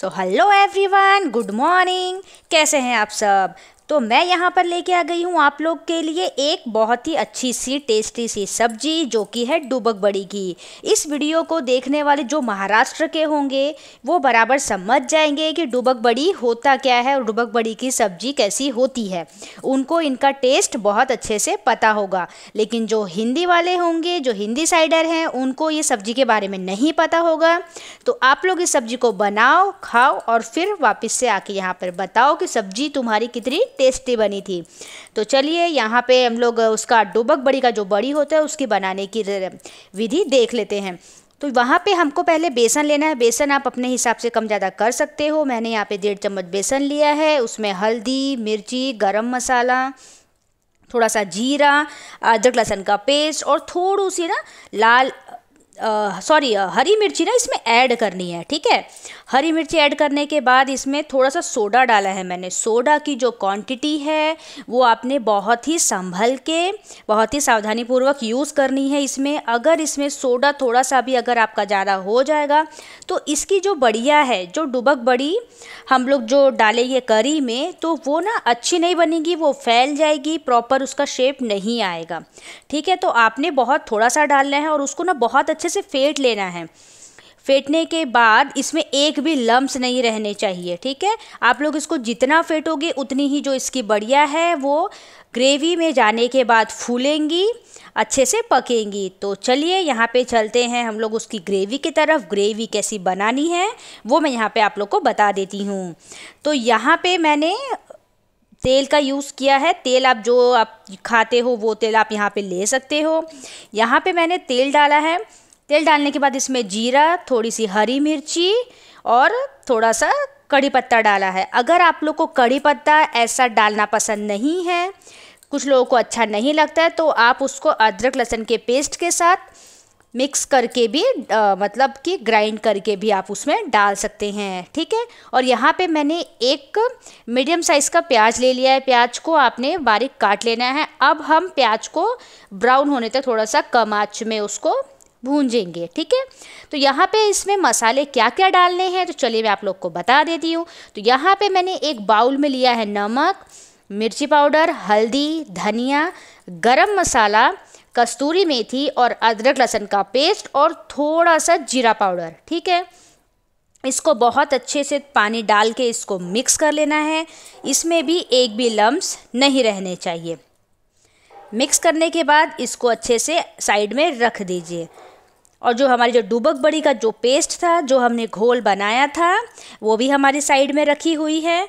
सो hello everyone good morning कैसे हैं आप सब तो मैं यहाँ पर लेके आ गई हूँ आप लोग के लिए एक बहुत ही अच्छी सी टेस्टी सी सब्जी जो कि है डुबक बड़ी की इस वीडियो को देखने वाले जो महाराष्ट्र के होंगे वो बराबर समझ जाएंगे कि डुबक बड़ी होता क्या है और डुबक बड़ी की सब्जी कैसी होती है उनको इनका टेस्ट बहुत अच्छे से पता होगा लेकिन जो हिंदी वाले होंगे जो हिंदी साइडर हैं उनको ये सब्जी के बारे में नहीं पता होगा तो आप लोग इस सब्जी को बनाओ खाओ और फिर वापस से आके यहाँ पर बताओ कि सब्जी तुम्हारी कितनी टेस्टी बनी थी तो चलिए यहाँ पे हम लोग उसका डुबक बड़ी का जो बड़ी होता है उसकी बनाने की विधि देख लेते हैं तो वहाँ पे हमको पहले बेसन लेना है बेसन आप अपने हिसाब से कम ज़्यादा कर सकते हो मैंने यहाँ पे डेढ़ चम्मच बेसन लिया है उसमें हल्दी मिर्ची गरम मसाला थोड़ा सा जीरा अदरक लहसन का पेस्ट और थोड़ी सी ना लाल सॉरी हरी मिर्ची ना इसमें ऐड करनी है ठीक है हरी मिर्ची ऐड करने के बाद इसमें थोड़ा सा सोडा डाला है मैंने सोडा की जो क्वांटिटी है वो आपने बहुत ही संभल के बहुत ही सावधानीपूर्वक यूज़ करनी है इसमें अगर इसमें सोडा थोड़ा सा भी अगर आपका ज़्यादा हो जाएगा तो इसकी जो बढ़िया है जो डुबक बड़ी हम लोग जो डालेंगे करी में तो वो ना अच्छी नहीं बनेगी वो फैल जाएगी प्रॉपर उसका शेप नहीं आएगा ठीक है तो आपने बहुत थोड़ा सा डालना है और उसको ना बहुत अच्छे से फेंट लेना है फेंटने के बाद इसमें एक भी लम्ब नहीं रहने चाहिए ठीक है आप लोग इसको जितना फेंटोगे उतनी ही जो इसकी बढ़िया है वो ग्रेवी में जाने के बाद फूलेंगी अच्छे से पकेंगी तो चलिए यहाँ पे चलते हैं हम लोग उसकी ग्रेवी की तरफ ग्रेवी कैसी बनानी है वो मैं यहाँ पे आप लोग को बता देती हूँ तो यहाँ पे मैंने तेल का यूज़ किया है तेल आप जो आप खाते हो वो तेल आप यहाँ पे ले सकते हो यहाँ पे मैंने तेल डाला है तेल डालने के बाद इसमें जीरा थोड़ी सी हरी मिर्ची और थोड़ा सा कड़ी पत्ता डाला है अगर आप लोग को कड़ी पत्ता ऐसा डालना पसंद नहीं है कुछ लोगों को अच्छा नहीं लगता है तो आप उसको अदरक लहसुन के पेस्ट के साथ मिक्स करके भी आ, मतलब कि ग्राइंड करके भी आप उसमें डाल सकते हैं ठीक है और यहाँ पे मैंने एक मीडियम साइज़ का प्याज ले लिया है प्याज को आपने बारीक काट लेना है अब हम प्याज को ब्राउन होने तक थोड़ा सा कम आँच में उसको भूंजेंगे ठीक है तो यहाँ पे इसमें मसाले क्या क्या डालने हैं तो चलिए मैं आप लोग को बता देती हूँ तो यहाँ पे मैंने एक बाउल में लिया है नमक मिर्ची पाउडर हल्दी धनिया गरम मसाला कस्तूरी मेथी और अदरक लहसन का पेस्ट और थोड़ा सा जीरा पाउडर ठीक है इसको बहुत अच्छे से पानी डाल के इसको मिक्स कर लेना है इसमें भी एक भी लम्ब नहीं रहने चाहिए मिक्स करने के बाद इसको अच्छे से साइड में रख दीजिए और जो हमारी जो डुबक बड़ी का जो पेस्ट था जो हमने घोल बनाया था वो भी हमारी साइड में रखी हुई है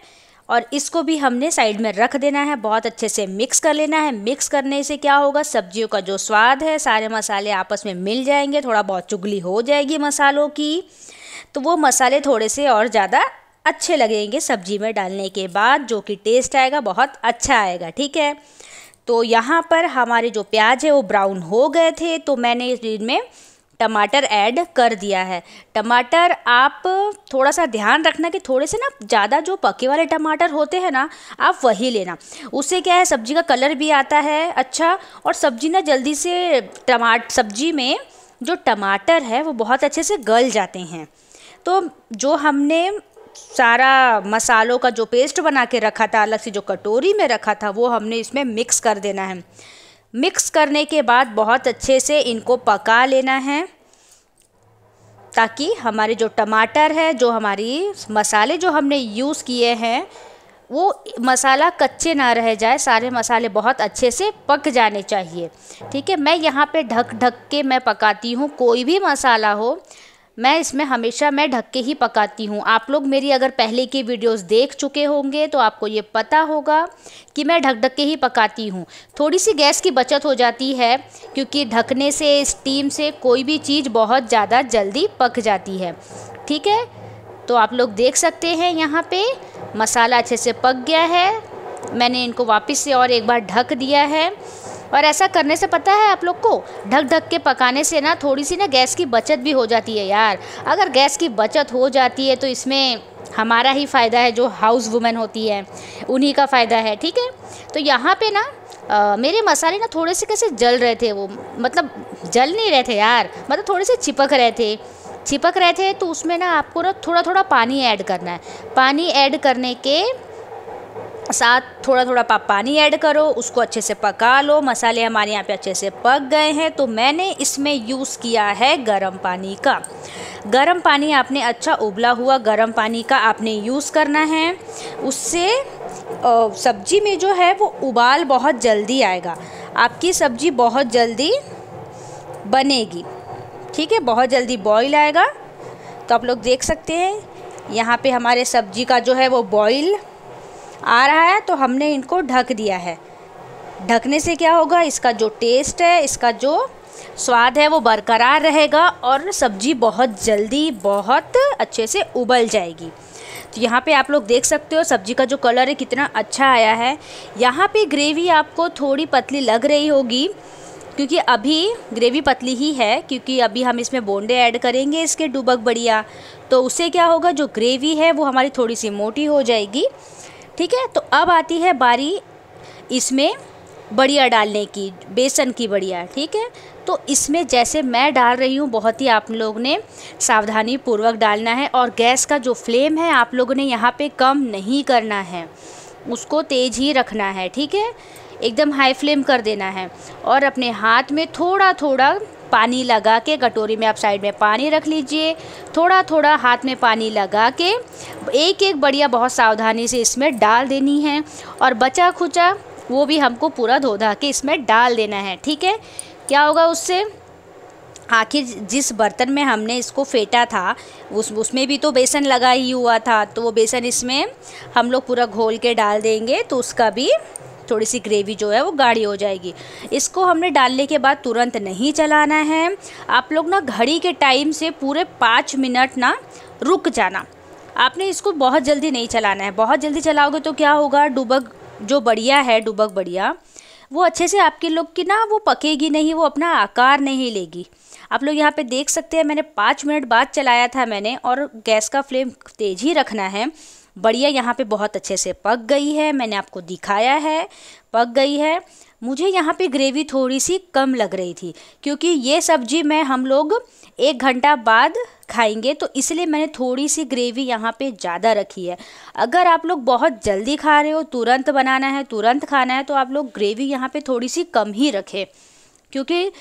और इसको भी हमने साइड में रख देना है बहुत अच्छे से मिक्स कर लेना है मिक्स करने से क्या होगा सब्जियों का जो स्वाद है सारे मसाले आपस में मिल जाएंगे थोड़ा बहुत चुगली हो जाएगी मसालों की तो वो मसाले थोड़े से और ज़्यादा अच्छे लगेंगे सब्जी में डालने के बाद जो कि टेस्ट आएगा बहुत अच्छा आएगा ठीक है तो यहाँ पर हमारे जो प्याज है वो ब्राउन हो गए थे तो मैंने इसमें टमाटर ऐड कर दिया है टमाटर आप थोड़ा सा ध्यान रखना कि थोड़े से ना ज़्यादा जो पके वाले टमाटर होते हैं ना आप वही लेना उससे क्या है सब्ज़ी का कलर भी आता है अच्छा और सब्ज़ी ना जल्दी से टमाट सब्ज़ी में जो टमाटर है वो बहुत अच्छे से गल जाते हैं तो जो हमने सारा मसालों का जो पेस्ट बना के रखा था अलग से जो कटोरी में रखा था वो हमने इसमें मिक्स कर देना है मिक्स करने के बाद बहुत अच्छे से इनको पका लेना है ताकि हमारे जो टमाटर है जो हमारी मसाले जो हमने यूज़ किए हैं वो मसाला कच्चे ना रह जाए सारे मसाले बहुत अच्छे से पक जाने चाहिए ठीक है मैं यहाँ पे ढक ढक के मैं पकाती हूँ कोई भी मसाला हो मैं इसमें हमेशा मैं ढक के ही पकाती हूँ आप लोग मेरी अगर पहले की वीडियोस देख चुके होंगे तो आपको ये पता होगा कि मैं ढक ढक के ही पकाती हूँ थोड़ी सी गैस की बचत हो जाती है क्योंकि ढकने से स्टीम से कोई भी चीज़ बहुत ज़्यादा जल्दी पक जाती है ठीक है तो आप लोग देख सकते हैं यहाँ पर मसाला अच्छे से पक गया है मैंने इनको वापस से और एक बार ढक दिया है और ऐसा करने से पता है आप लोग को ढक ढक के पकाने से ना थोड़ी सी ना गैस की बचत भी हो जाती है यार अगर गैस की बचत हो जाती है तो इसमें हमारा ही फ़ायदा है जो हाउस वुमेन होती है उन्हीं का फ़ायदा है ठीक है तो यहाँ पे ना आ, मेरे मसाले ना थोड़े से कैसे जल रहे थे वो मतलब जल नहीं रहे थे यार मतलब थोड़े से चिपक रहे थे चिपक रहे थे तो उसमें ना आपको ना थोड़ा थोड़ा पानी ऐड करना है पानी ऐड करने के साथ थोड़ा थोड़ा पा पानी ऐड करो उसको अच्छे से पका लो मसाले हमारे यहाँ पे अच्छे से पक गए हैं तो मैंने इसमें यूज़ किया है गर्म पानी का गर्म पानी आपने अच्छा उबला हुआ गर्म पानी का आपने यूज़ करना है उससे सब्जी में जो है वो उबाल बहुत जल्दी आएगा आपकी सब्ज़ी बहुत जल्दी बनेगी ठीक है बहुत जल्दी बॉईल आएगा तो आप लोग देख सकते हैं यहाँ पे हमारे सब्जी का जो है वो बॉईल आ रहा है तो हमने इनको ढक दिया है ढकने से क्या होगा इसका जो टेस्ट है इसका जो स्वाद है वो बरकरार रहेगा और सब्ज़ी बहुत जल्दी बहुत अच्छे से उबल जाएगी तो यहाँ पे आप लोग देख सकते हो सब्ज़ी का जो कलर है कितना अच्छा आया है यहाँ पे ग्रेवी आपको थोड़ी पतली लग रही होगी क्योंकि अभी ग्रेवी पतली ही है क्योंकि अभी हम इसमें बोंडे ऐड करेंगे इसके डुबक बढ़िया तो उससे क्या होगा जो ग्रेवी है वो हमारी थोड़ी सी मोटी हो जाएगी ठीक है तो अब आती है बारी इसमें बढ़िया डालने की बेसन की बढ़िया ठीक है तो इसमें जैसे मैं डाल रही हूँ बहुत ही आप लोग ने सावधानी पूर्वक डालना है और गैस का जो फ्लेम है आप लोगों ने यहाँ पे कम नहीं करना है उसको तेज़ ही रखना है ठीक है एकदम हाई फ्लेम कर देना है और अपने हाथ में थोड़ा थोड़ा पानी लगा के कटोरी में आप साइड में पानी रख लीजिए थोड़ा थोड़ा हाथ में पानी लगा के एक एक बढ़िया बहुत सावधानी से इसमें डाल देनी है और बचा खुचा वो भी हमको पूरा धो धा के इसमें डाल देना है ठीक है क्या होगा उससे आखिर जिस बर्तन में हमने इसको फेंटा था उस उसमें भी तो बेसन लगा ही हुआ था तो वो बेसन इसमें हम लोग पूरा घोल के डाल देंगे तो उसका भी थोड़ी सी ग्रेवी जो है वो गाढ़ी हो जाएगी इसको हमने डालने के बाद तुरंत नहीं चलाना है आप लोग ना घड़ी के टाइम से पूरे पाँच मिनट ना रुक जाना आपने इसको बहुत जल्दी नहीं चलाना है बहुत जल्दी चलाओगे तो क्या होगा डुबक जो बढ़िया है डुबक बढ़िया वो अच्छे से आपके लोग की ना वो पकेगी नहीं वो अपना आकार नहीं लेगी आप लोग यहाँ पे देख सकते हैं मैंने पाँच मिनट बाद चलाया था मैंने और गैस का फ्लेम तेज़ ही रखना है बढ़िया यहाँ पे बहुत अच्छे से पक गई है मैंने आपको दिखाया है पक गई है मुझे यहाँ पे ग्रेवी थोड़ी सी कम लग रही थी क्योंकि ये सब्जी मैं हम लोग एक घंटा बाद खाएंगे तो इसलिए मैंने थोड़ी सी ग्रेवी यहाँ पे ज़्यादा रखी है अगर आप लोग बहुत जल्दी खा रहे हो तुरंत बनाना है तुरंत खाना है तो आप लोग ग्रेवी यहाँ पर थोड़ी सी कम ही रखें क्योंकि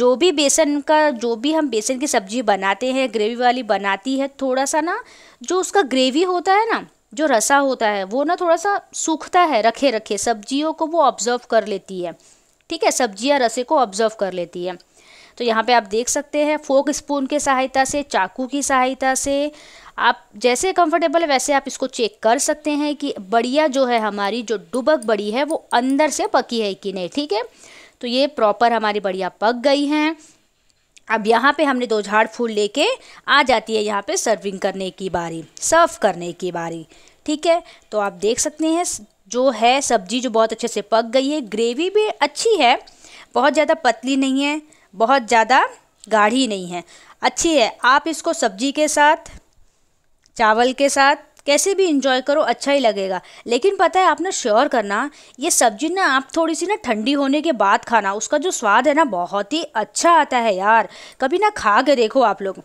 जो भी बेसन का जो भी हम बेसन की सब्ज़ी बनाते हैं ग्रेवी वाली बनाती है थोड़ा सा ना जो उसका ग्रेवी होता है ना जो रसा होता है वो ना थोड़ा सा सूखता है रखे रखे सब्जियों को वो ऑब्जर्व कर लेती है ठीक है सब्जियाँ रसे को ऑब्जर्व कर लेती है तो यहाँ पे आप देख सकते हैं फोक स्पून की सहायता से चाकू की सहायता से आप जैसे कंफर्टेबल है वैसे आप इसको चेक कर सकते हैं कि बढ़िया जो है हमारी जो डुबक बड़ी है वो अंदर से पकी है कि नहीं ठीक है तो ये प्रॉपर हमारी बढ़िया पक गई हैं अब यहाँ पे हमने दो झाड़ फूल लेके आ जाती है यहाँ पे सर्विंग करने की बारी सर्व करने की बारी ठीक है तो आप देख सकते हैं जो है सब्जी जो बहुत अच्छे से पक गई है ग्रेवी भी अच्छी है बहुत ज़्यादा पतली नहीं है बहुत ज़्यादा गाढ़ी नहीं है अच्छी है आप इसको सब्जी के साथ चावल के साथ कैसे भी इंजॉय करो अच्छा ही लगेगा लेकिन पता है आपने श्योर करना ये सब्जी ना आप थोड़ी सी ना ठंडी होने के बाद खाना उसका जो स्वाद है ना बहुत ही अच्छा आता है यार कभी ना खा के देखो आप लोग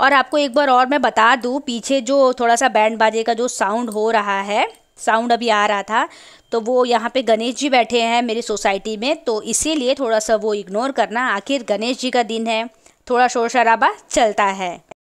और आपको एक बार और मैं बता दूँ पीछे जो थोड़ा सा बैंड बाजे का जो साउंड हो रहा है साउंड अभी आ रहा था तो वो यहाँ पे गणेश जी बैठे हैं मेरी सोसाइटी में तो इसीलिए थोड़ा सा वो इग्नोर करना आखिर गणेश जी का दिन है थोड़ा शोर शराबा चलता है